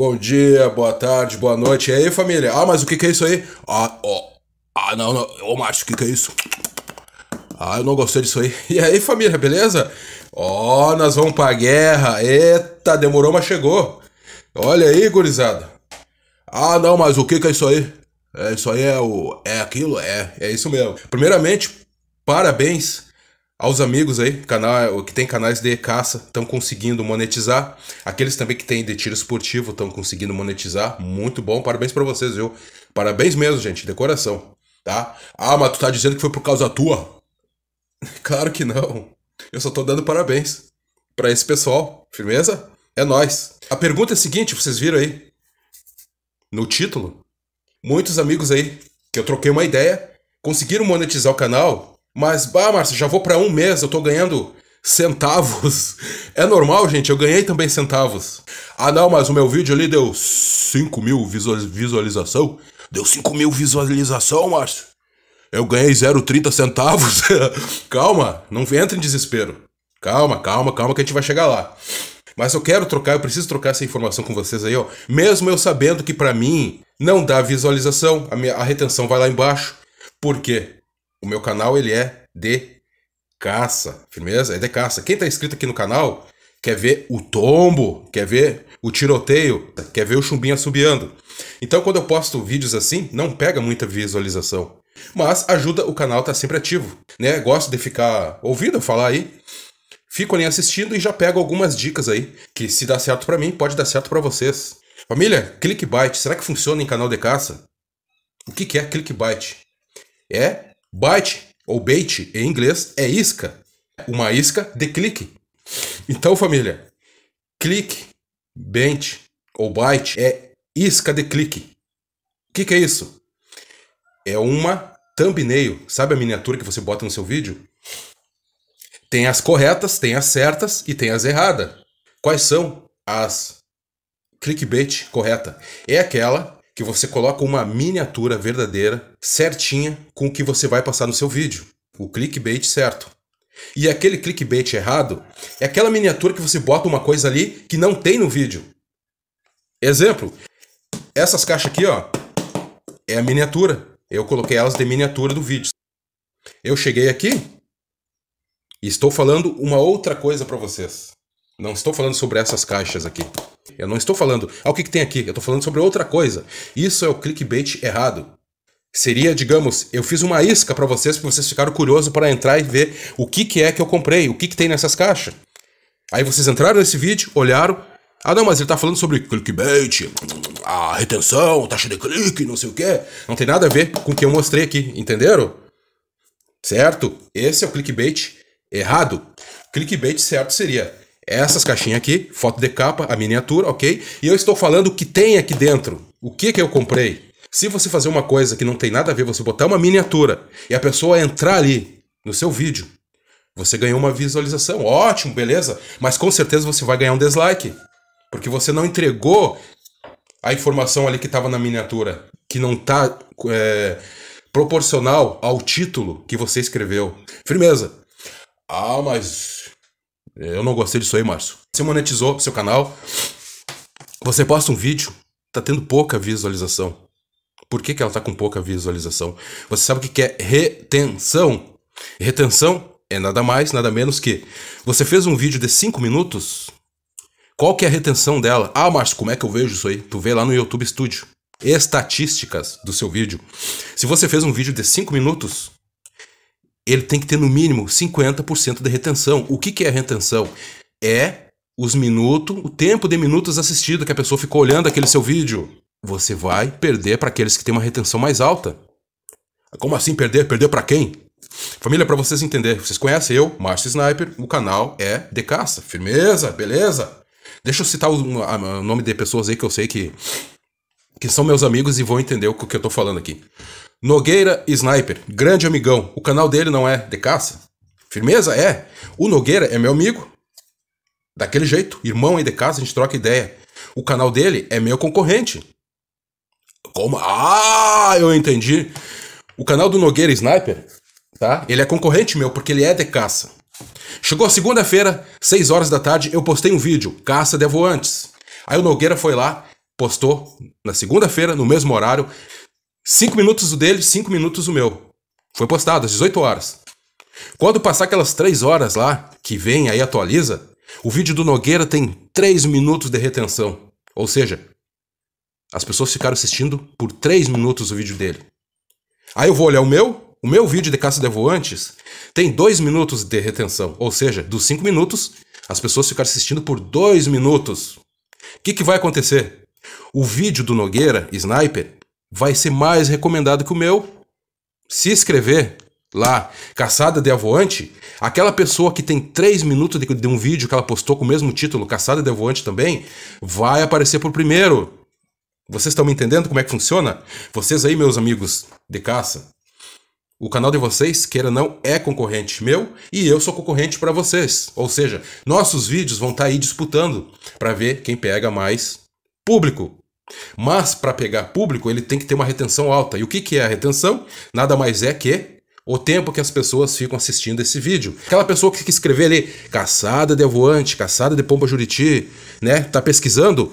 Bom dia, boa tarde, boa noite. E aí, família? Ah, mas o que, que é isso aí? Ah, ó. Oh. Ah, não, não. Ô, Márcio, o que, que é isso? Ah, eu não gostei disso aí. E aí, família, beleza? Ó, oh, nós vamos pra guerra. Eita, demorou, mas chegou. Olha aí, gurizada. Ah, não, mas o que, que é isso aí? É, isso aí é o. É aquilo? É, é isso mesmo. Primeiramente, parabéns aos amigos aí, canal, que tem canais de caça, estão conseguindo monetizar. Aqueles também que tem de tiro esportivo estão conseguindo monetizar. Muito bom, parabéns para vocês, viu? Parabéns mesmo, gente, de coração, tá? Ah, mas tu tá dizendo que foi por causa tua? claro que não. Eu só tô dando parabéns para esse pessoal. Firmeza? É nós. A pergunta é a seguinte, vocês viram aí no título? Muitos amigos aí que eu troquei uma ideia conseguiram monetizar o canal mas, bah, Márcio, já vou para um mês, eu tô ganhando centavos. É normal, gente, eu ganhei também centavos. Ah, não, mas o meu vídeo ali deu 5 mil visualização. Deu 5 mil visualização, Márcio. Eu ganhei 0,30 centavos. calma, não entra em desespero. Calma, calma, calma que a gente vai chegar lá. Mas eu quero trocar, eu preciso trocar essa informação com vocês aí, ó. Mesmo eu sabendo que para mim não dá visualização, a, minha, a retenção vai lá embaixo. Por quê? O meu canal ele é de caça, firmeza? É de caça. Quem tá inscrito aqui no canal quer ver o tombo, quer ver o tiroteio, quer ver o chumbinho assobiando. Então quando eu posto vídeos assim, não pega muita visualização. Mas ajuda o canal a tá sempre ativo, né? Gosto de ficar ouvindo falar aí. Fico ali assistindo e já pego algumas dicas aí, que se dá certo para mim, pode dar certo para vocês. Família, clickbait, será que funciona em canal de caça? O que, que é clickbait? É Bite ou bait em inglês é isca. Uma isca de clique. Então, família, clique, bait ou bite é isca de clique. O que, que é isso? É uma thumbnail. Sabe a miniatura que você bota no seu vídeo? Tem as corretas, tem as certas e tem as erradas. Quais são as clickbait correta? É aquela que você coloca uma miniatura verdadeira, certinha, com o que você vai passar no seu vídeo. O clickbait certo. E aquele clickbait errado é aquela miniatura que você bota uma coisa ali que não tem no vídeo. Exemplo, essas caixas aqui, ó, é a miniatura. Eu coloquei elas de miniatura do vídeo. Eu cheguei aqui e estou falando uma outra coisa para vocês. Não estou falando sobre essas caixas aqui. Eu não estou falando, ah, o que, que tem aqui? Eu estou falando sobre outra coisa. Isso é o clickbait errado. Seria, digamos, eu fiz uma isca para vocês, para vocês ficaram curiosos para entrar e ver o que, que é que eu comprei, o que, que tem nessas caixas. Aí vocês entraram nesse vídeo, olharam. Ah, não, mas ele tá falando sobre clickbait, a retenção, taxa de clique, não sei o quê. Não tem nada a ver com o que eu mostrei aqui, entenderam? Certo? Esse é o clickbait errado. Clickbait certo seria essas caixinhas aqui, foto de capa, a miniatura, ok? E eu estou falando o que tem aqui dentro. O que que eu comprei? Se você fazer uma coisa que não tem nada a ver, você botar uma miniatura e a pessoa entrar ali no seu vídeo, você ganhou uma visualização. Ótimo, beleza? Mas com certeza você vai ganhar um dislike. Porque você não entregou a informação ali que estava na miniatura, que não está é, proporcional ao título que você escreveu. Firmeza. Ah, mas é, eu não gostei disso aí, Márcio. Você monetizou seu canal, você posta um vídeo, tá tendo pouca visualização. Por que, que ela tá com pouca visualização? Você sabe o que, que é retenção? Retenção é nada mais, nada menos que você fez um vídeo de 5 minutos, qual que é a retenção dela? Ah, Márcio, como é que eu vejo isso aí? Tu vê lá no YouTube Studio. Estatísticas do seu vídeo. Se você fez um vídeo de 5 minutos, ele tem que ter no mínimo 50% de retenção. O que, que é retenção? É os minutos, o tempo de minutos assistido que a pessoa ficou olhando aquele seu vídeo. Você vai perder para aqueles que têm uma retenção mais alta. Como assim perder? Perder para quem? Família, para vocês entenderem, vocês conhecem eu, Márcio Sniper, o canal é De Caça. Firmeza, beleza? Deixa eu citar o, nome de pessoas aí que eu sei que, que são meus amigos e vão entender o que eu tô falando aqui. Nogueira Sniper, grande amigão. O canal dele não é de caça? Firmeza? É. O Nogueira é meu amigo. Daquele jeito, irmão em de caça, a gente troca ideia. O canal dele é meu concorrente. Como? Ah, eu entendi. O canal do Nogueira Sniper, tá? Ele é concorrente meu, porque ele é de caça. Chegou segunda-feira, 6 horas da tarde, eu postei um vídeo, Caça de Voantes. Aí o Nogueira foi lá, postou na segunda-feira, no mesmo horário, 5 minutos o dele, 5 minutos o meu. Foi postado às 18 horas. Quando passar aquelas 3 horas lá, que vem aí atualiza, o vídeo do Nogueira tem 3 minutos de retenção. Ou seja, as pessoas ficaram assistindo por 3 minutos o vídeo dele. Aí eu vou olhar o meu, o meu vídeo de caça de voantes tem 2 minutos de retenção. Ou seja, dos 5 minutos, as pessoas ficaram assistindo por 2 minutos. O que, que vai acontecer? O vídeo do Nogueira, Sniper, vai ser mais recomendado que o meu. Se inscrever lá, Caçada de Avoante, aquela pessoa que tem 3 minutos de, de um vídeo que ela postou com o mesmo título, Caçada de Avoante também, vai aparecer por primeiro. Vocês estão me entendendo como é que funciona? Vocês aí, meus amigos de caça, o canal de vocês, queira não, é concorrente meu e eu sou concorrente para vocês. Ou seja, nossos vídeos vão estar tá aí disputando para ver quem pega mais público. Mas para pegar público, ele tem que ter uma retenção alta. E o que, que é a retenção? Nada mais é que o tempo que as pessoas ficam assistindo esse vídeo. Aquela pessoa que escrever ali, caçada de voante, caçada de pomba juriti, né? Tá pesquisando.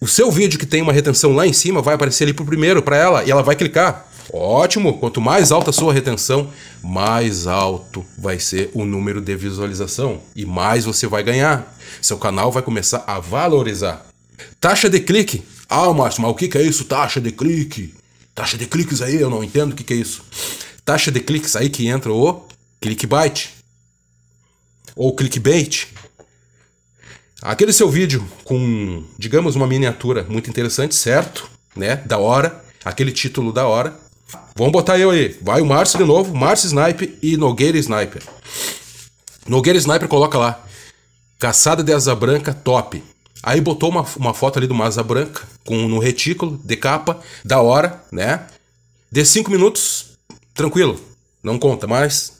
O seu vídeo que tem uma retenção lá em cima vai aparecer ali pro primeiro para ela e ela vai clicar. Ótimo! Quanto mais alta a sua retenção, mais alto vai ser o número de visualização e mais você vai ganhar. Seu canal vai começar a valorizar. Taxa de clique ah, Márcio, mas o que, que é isso? Taxa de clique. Taxa de cliques aí, eu não entendo o que, que é isso. Taxa de cliques aí que entra o clickbait. Ou clickbait. Aquele seu vídeo com, digamos, uma miniatura muito interessante, certo? Né? Da hora. Aquele título da hora. Vamos botar eu aí. Vai o Márcio de novo. Márcio Sniper e Nogueira Sniper. Nogueira Sniper coloca lá. Caçada de asa branca, top. Aí botou uma, uma foto ali do Masa Branca, com no retículo, de capa, da hora, né? De 5 minutos, tranquilo, não conta, mas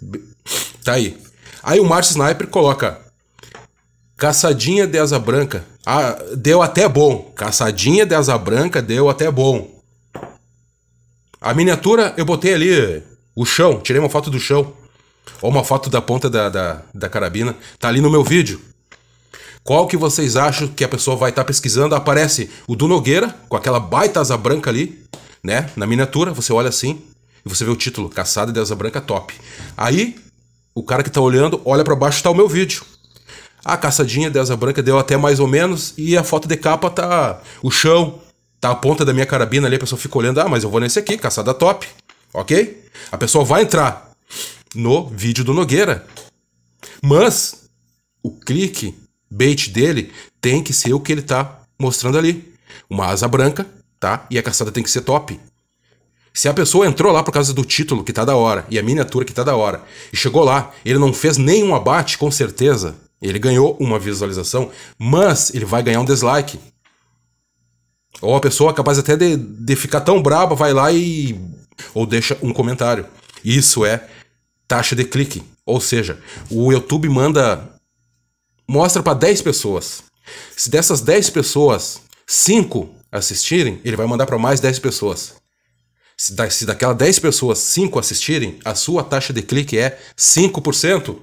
tá aí. Aí o Márcio Sniper coloca Caçadinha de asa branca. Ah, deu até bom. Caçadinha de asa branca deu até bom. A miniatura eu botei ali o chão, tirei uma foto do chão. Ou uma foto da ponta da, da, da carabina. Tá ali no meu vídeo qual que vocês acham que a pessoa vai estar tá pesquisando? Aparece o do Nogueira, com aquela baita asa branca ali, né? Na miniatura, você olha assim e você vê o título, Caçada de Asa Branca Top. Aí, o cara que está olhando, olha para baixo, está o meu vídeo. A caçadinha de asa branca deu até mais ou menos e a foto de capa tá o chão, tá a ponta da minha carabina ali, a pessoa fica olhando, ah, mas eu vou nesse aqui, caçada top. OK? A pessoa vai entrar no vídeo do Nogueira. Mas o clique bait dele tem que ser o que ele tá mostrando ali. Uma asa branca, tá? E a caçada tem que ser top. Se a pessoa entrou lá por causa do título que tá da hora e a miniatura que tá da hora e chegou lá, ele não fez nenhum abate, com certeza, ele ganhou uma visualização, mas ele vai ganhar um dislike. Ou a pessoa é capaz até de, de ficar tão braba, vai lá e. Ou deixa um comentário. Isso é taxa de clique. Ou seja, o YouTube manda mostra para 10 pessoas. Se dessas 10 pessoas, 5 assistirem, ele vai mandar para mais 10 pessoas. Se, da, se daquelas 10 pessoas, 5 assistirem, a sua taxa de clique é 5%.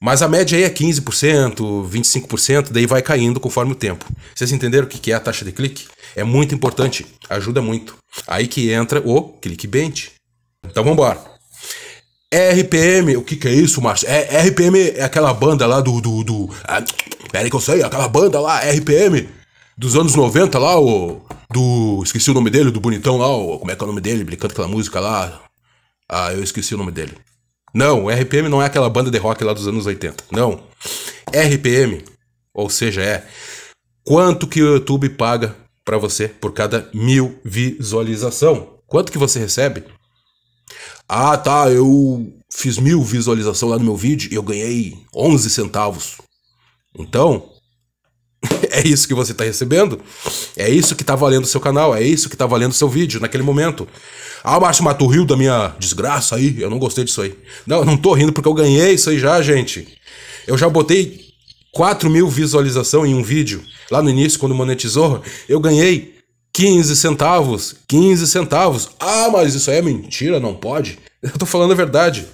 Mas a média aí é 15%, 25%, daí vai caindo conforme o tempo. Vocês entenderam o que é a taxa de clique? É muito importante, ajuda muito. Aí que entra o clickbait. Então vamos embora. É RPM, o que que é isso, Márcio? É RPM, é aquela banda lá do. do, do ah, pera aí que eu sei, aquela banda lá, RPM, dos anos 90 lá, o. Do. Esqueci o nome dele, do Bonitão lá, o, como é que é o nome dele? Ele canta aquela música lá. Ah, eu esqueci o nome dele. Não, RPM não é aquela banda de rock lá dos anos 80. Não. RPM, ou seja, é quanto que o YouTube paga para você por cada mil visualização. Quanto que você recebe? Ah, tá, eu fiz mil visualizações lá no meu vídeo e eu ganhei 11 centavos. Então, é isso que você está recebendo? É isso que está valendo o seu canal? É isso que está valendo o seu vídeo naquele momento? Ah, o Márcio Mato rio da minha desgraça aí, eu não gostei disso aí. Não, eu não tô rindo porque eu ganhei isso aí já, gente. Eu já botei 4 mil visualizações em um vídeo. Lá no início, quando monetizou, eu ganhei 15 centavos, 15 centavos. Ah, mas isso aí é mentira, não pode. Eu tô falando a verdade.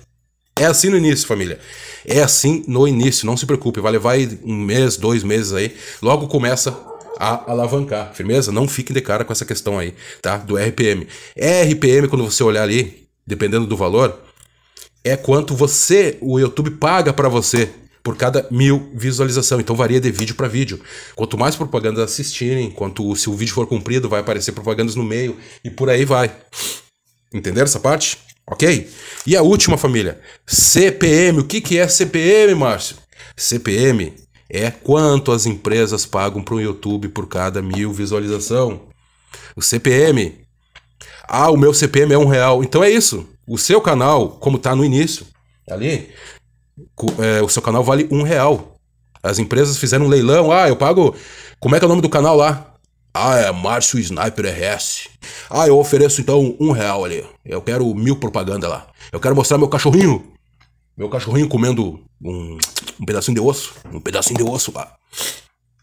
É assim no início, família. É assim no início, não se preocupe, vai levar um mês, dois meses aí, logo começa a alavancar. Firmeza? Não fiquem de cara com essa questão aí, tá? Do RPM. RPM, quando você olhar ali, dependendo do valor, é quanto você, o YouTube paga para você por cada mil visualização. Então varia de vídeo para vídeo. Quanto mais propagandas assistirem, quanto se o vídeo for comprido, vai aparecer propagandas no meio e por aí vai. Entenderam essa parte? Ok? E a última família, CPM. O que, que é CPM, Márcio? CPM é quanto as empresas pagam para o YouTube por cada mil visualização. O CPM. Ah, o meu CPM é um real. Então é isso. O seu canal, como está no início, tá ali, é, o seu canal vale um real. As empresas fizeram um leilão, ah, eu pago. Como é que é o nome do canal lá? Ah, é Márcio Sniper RS. Ah, eu ofereço então um real ali. Eu quero mil propaganda lá. Eu quero mostrar meu cachorrinho. Meu cachorrinho comendo um, um pedacinho de osso. Um pedacinho de osso lá.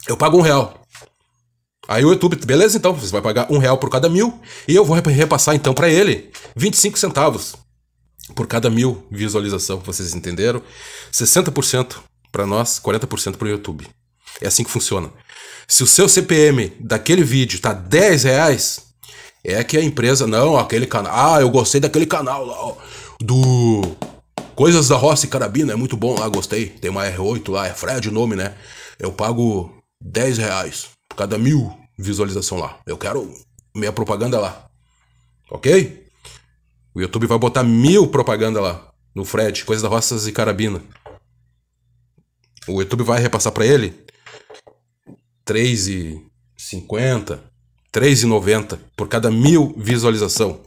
Eu pago um real. Aí o YouTube, beleza então, você vai pagar um real por cada mil. E eu vou repassar então para ele 25 centavos por cada mil visualização, vocês entenderam? 60% para nós, 40% para o YouTube. É assim que funciona. Se o seu CPM daquele vídeo tá 10 reais, é que a empresa. Não, aquele canal. Ah, eu gostei daquele canal lá, Do. Coisas da Roça e Carabina, é muito bom lá, gostei. Tem uma R8 lá, é Fred o nome, né? Eu pago 10 reais por cada mil visualização lá. Eu quero minha propaganda lá. Ok? O YouTube vai botar mil propaganda lá. No Fred, coisa da roças e carabina. O YouTube vai repassar para ele 3,50, 3,90 por cada mil visualização.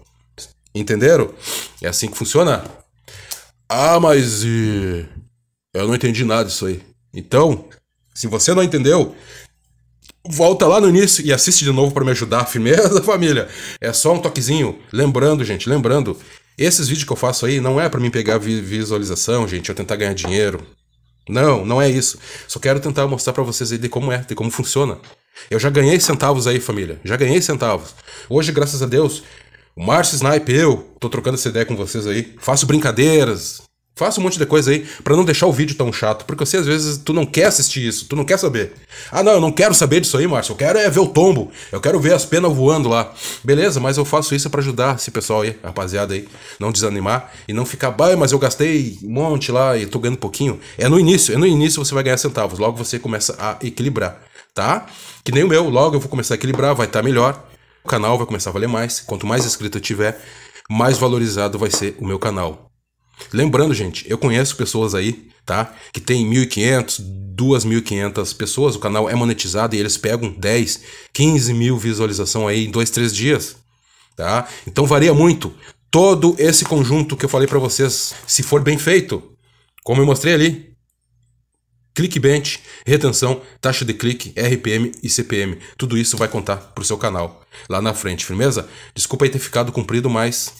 Entenderam? É assim que funciona. Ah, mas eh, eu não entendi nada disso aí. Então, se você não entendeu, Volta lá no início e assiste de novo para me ajudar. Firmeza, família. É só um toquezinho. Lembrando, gente, lembrando. Esses vídeos que eu faço aí não é para mim pegar visualização, gente, eu tentar ganhar dinheiro. Não, não é isso. Só quero tentar mostrar para vocês aí de como é, de como funciona. Eu já ganhei centavos aí, família. Já ganhei centavos. Hoje, graças a Deus, o Márcio Snipe, eu, tô trocando essa ideia com vocês aí. Faço brincadeiras, Faça um monte de coisa aí para não deixar o vídeo tão chato, porque você às vezes tu não quer assistir isso, tu não quer saber. Ah, não, eu não quero saber disso aí, Márcio. Eu quero é ver o tombo. Eu quero ver as penas voando lá. Beleza, mas eu faço isso para ajudar esse pessoal aí, rapaziada aí, não desanimar e não ficar, bah, mas eu gastei um monte lá e tô ganhando pouquinho. É no início, é no início você vai ganhar centavos, logo você começa a equilibrar, tá? Que nem o meu, logo eu vou começar a equilibrar, vai estar tá melhor. O canal vai começar a valer mais, quanto mais inscrito eu tiver, mais valorizado vai ser o meu canal. Lembrando, gente, eu conheço pessoas aí, tá? Que tem 1.500, 2.500 pessoas, o canal é monetizado e eles pegam 10, 15 mil visualização aí em 2, 3 dias, tá? Então varia muito. Todo esse conjunto que eu falei para vocês, se for bem feito, como eu mostrei ali, clickbait, retenção, taxa de clique, RPM e CPM, tudo isso vai contar pro seu canal lá na frente, firmeza? Desculpa aí ter ficado comprido, mas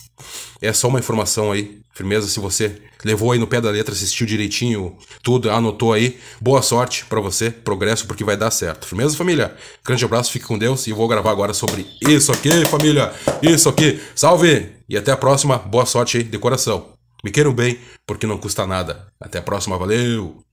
é só uma informação aí. Firmeza, se você levou aí no pé da letra, assistiu direitinho tudo, anotou aí. Boa sorte para você, progresso, porque vai dar certo. Firmeza, família? Grande abraço, fique com Deus e vou gravar agora sobre isso aqui, família. Isso aqui. Salve! E até a próxima. Boa sorte aí, de coração. Me queiram bem, porque não custa nada. Até a próxima, valeu!